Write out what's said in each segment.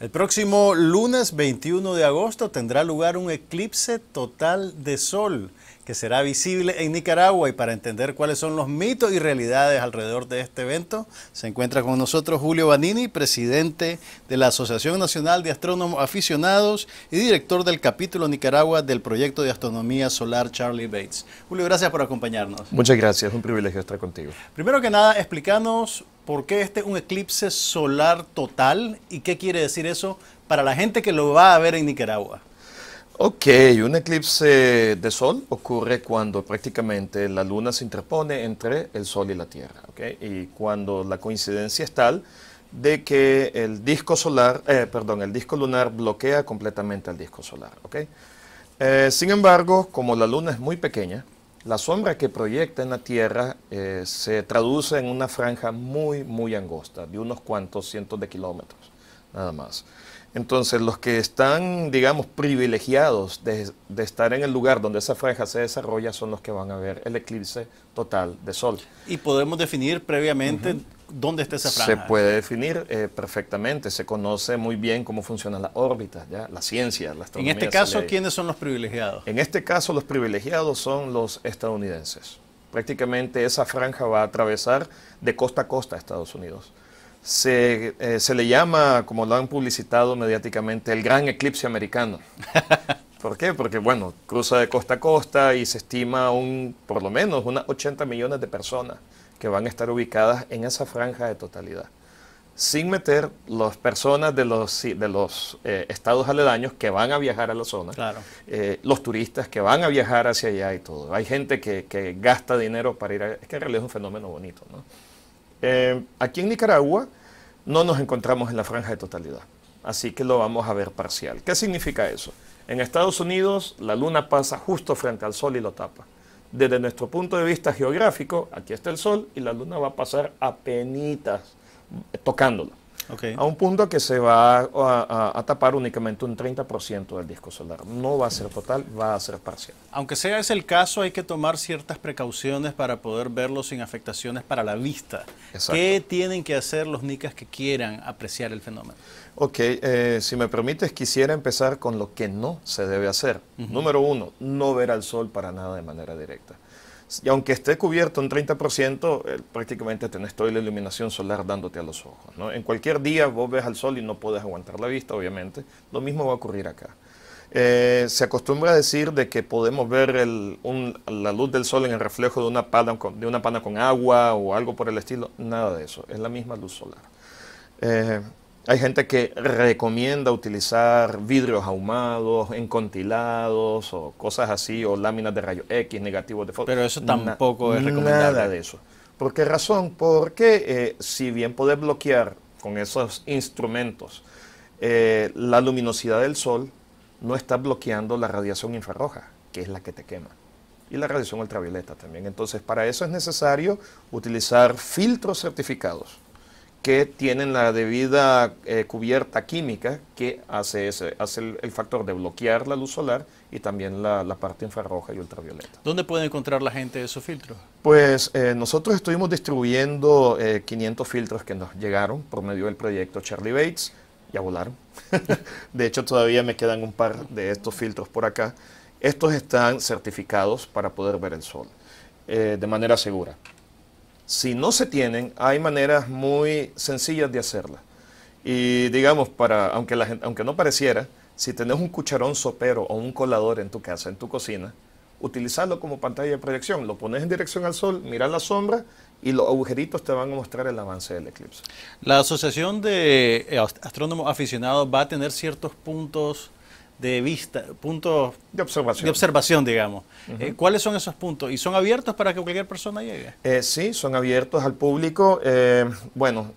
El próximo lunes 21 de agosto tendrá lugar un eclipse total de sol que será visible en Nicaragua y para entender cuáles son los mitos y realidades alrededor de este evento, se encuentra con nosotros Julio Banini, presidente de la Asociación Nacional de Astrónomos Aficionados y director del capítulo Nicaragua del proyecto de astronomía solar Charlie Bates. Julio, gracias por acompañarnos. Muchas gracias, es un privilegio estar contigo. Primero que nada, explícanos ¿Por qué este es un eclipse solar total? ¿Y qué quiere decir eso para la gente que lo va a ver en Nicaragua? Ok, un eclipse de sol ocurre cuando prácticamente la luna se interpone entre el sol y la tierra, okay? y cuando la coincidencia es tal de que el disco solar, eh, perdón, el disco lunar bloquea completamente al disco solar, okay? Eh, sin embargo, como la luna es muy pequeña, la sombra que proyecta en la Tierra eh, se traduce en una franja muy, muy angosta, de unos cuantos cientos de kilómetros, nada más. Entonces, los que están, digamos, privilegiados de, estar en el lugar donde esa franja se desarrolla son los que van a ver el eclipse total de Sol. Y podemos definir previamente dónde está esa franja? Se puede definir eh, perfectamente, se conoce muy bien cómo funciona la órbita, ¿ya? la ciencia, la astronomía. En este caso, ¿quiénes son los privilegiados? En este caso, los privilegiados son los estadounidenses. Prácticamente esa franja va a atravesar de costa a costa a Estados Unidos. Se, eh, se le llama, como lo han publicitado mediáticamente, el gran eclipse americano. ¿Por qué? Porque, bueno, cruza de costa a costa y se estima un, por lo menos unas 80 millones de personas que van a estar ubicadas en esa franja de totalidad, sin meter las personas de los, de los eh, estados aledaños que van a viajar a la zona, eh, los turistas que van a viajar hacia allá y todo. Hay gente que, gasta dinero para ir a... Es que en realidad es un fenómeno bonito. Eh, aquí en Nicaragua no nos encontramos en la franja de totalidad, así que lo vamos a ver parcial. ¿Qué significa eso? En Estados Unidos la luna pasa justo frente al sol y lo tapa desde nuestro punto de vista geográfico, aquí está el Sol y la Luna va a pasar a penitas tocándola a un punto que se va a, tapar únicamente un 30% del disco solar. No va a ser total, va a ser parcial. Aunque sea ese el caso, hay que tomar ciertas precauciones para poder verlo sin afectaciones para la vista. ¿Qué tienen que hacer los nicas que quieran apreciar el fenómeno? Ok, eh, si me permites, quisiera empezar con lo que no se debe hacer. Número uno, no ver al sol para nada de manera directa y aunque esté cubierto un 30%, eh, prácticamente tenés toda la iluminación solar dándote a los ojos. ¿no? En cualquier día vos ves al sol y no puedes aguantar la vista, obviamente. Lo mismo va a ocurrir acá. Eh, se acostumbra a decir de que podemos ver la luz del sol en el reflejo de una, pana con, de una pana con agua o algo por el estilo. Nada de eso, es la misma luz solar. Eh, hay gente que recomienda utilizar vidrios ahumados, encontilados o cosas así, o láminas de rayos X, negativos de foto. Pero eso tampoco es recomendable. Nada de eso. ¿Por qué razón? Porque eh, si bien puedes bloquear con esos instrumentos eh, la luminosidad del sol, no estás bloqueando la radiación infrarroja, que es la que te quema y la radiación ultravioleta también. Entonces, para eso es necesario utilizar filtros certificados que tienen la debida eh, cubierta química que hace, el, factor de bloquear la luz solar y también la, parte infrarroja y ultravioleta. ¿Dónde puede encontrar la gente esos filtros? Pues eh, nosotros estuvimos distribuyendo 500 eh, filtros que nos llegaron por medio del proyecto Charlie Bates, ya volaron. de hecho todavía me quedan un par de estos filtros por acá. Estos están certificados para poder ver el sol de manera segura. Si no se tienen, hay maneras muy sencillas de hacerlas. Y digamos, para, aunque, la gente, aunque no pareciera, si tenés un cucharón sopero o un colador en tu casa, en tu cocina, utilizarlo como pantalla de proyección. Lo pones en dirección al sol, miras la sombra y los agujeritos te van a mostrar el avance del eclipse. La Asociación de Astrónomos Aficionados va a tener ciertos puntos de vista, puntos de observación, de observación digamos. Eh, ¿Cuáles son esos puntos? ¿Y son abiertos para que cualquier persona llegue? Eh, sí, son abiertos al público. Eh, bueno,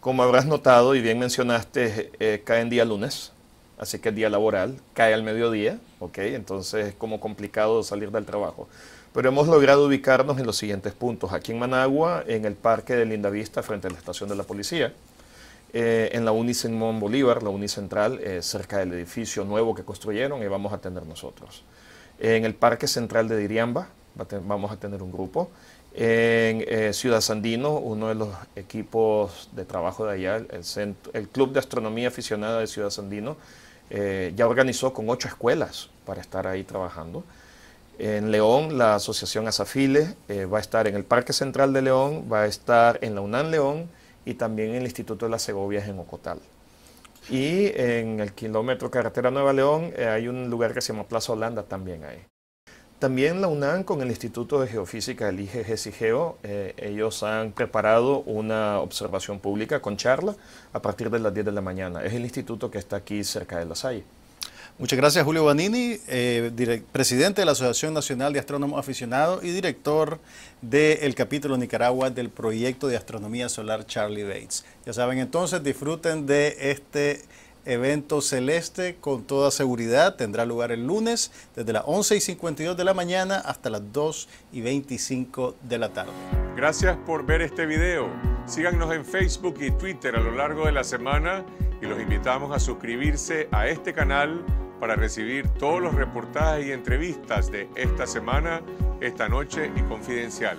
como habrás notado y bien mencionaste, cae en día lunes, así que es día laboral cae al mediodía, ¿ok? Entonces es como complicado salir del trabajo. Pero hemos logrado ubicarnos en los siguientes puntos. Aquí en Managua, en el Parque de Lindavista, frente a la estación de la policía. Eh, en la Uni Simón Bolívar, la Uni Central, eh, cerca del edificio nuevo que construyeron, y vamos a tener nosotros. En el Parque Central de Diriamba vamos a tener un grupo. En eh, Ciudad Sandino, uno de los equipos de trabajo de allá, el, centro, el Club de Astronomía Aficionada de Ciudad Sandino, ya organizó con ocho escuelas para estar ahí trabajando. En León, la Asociación Azafile va a estar en el Parque Central de León, va a estar en la UNAM León, y también el Instituto de las Segovias en Ocotal. Y en el kilómetro carretera Nueva León eh, hay un lugar que se llama Plaza Holanda también ahí. También la UNAM con el Instituto de Geofísica, del igg eh, ellos han preparado una observación pública con charla a partir de las 10 de la mañana. Es el instituto que está aquí cerca de La Salle. Muchas gracias, Julio Banini, eh, presidente de la Asociación Nacional de Astrónomos Aficionados y director del capítulo Nicaragua del proyecto de astronomía solar Charlie Bates. Ya saben, entonces disfruten de este evento celeste con toda seguridad. Tendrá lugar el lunes desde las 11 y 52 de la mañana hasta las 2 y 25 de la tarde. Gracias por ver este video. Síganos en Facebook y Twitter a lo largo de la semana y los invitamos a suscribirse a este canal para recibir todos los reportajes y entrevistas de esta semana, esta noche y confidencial.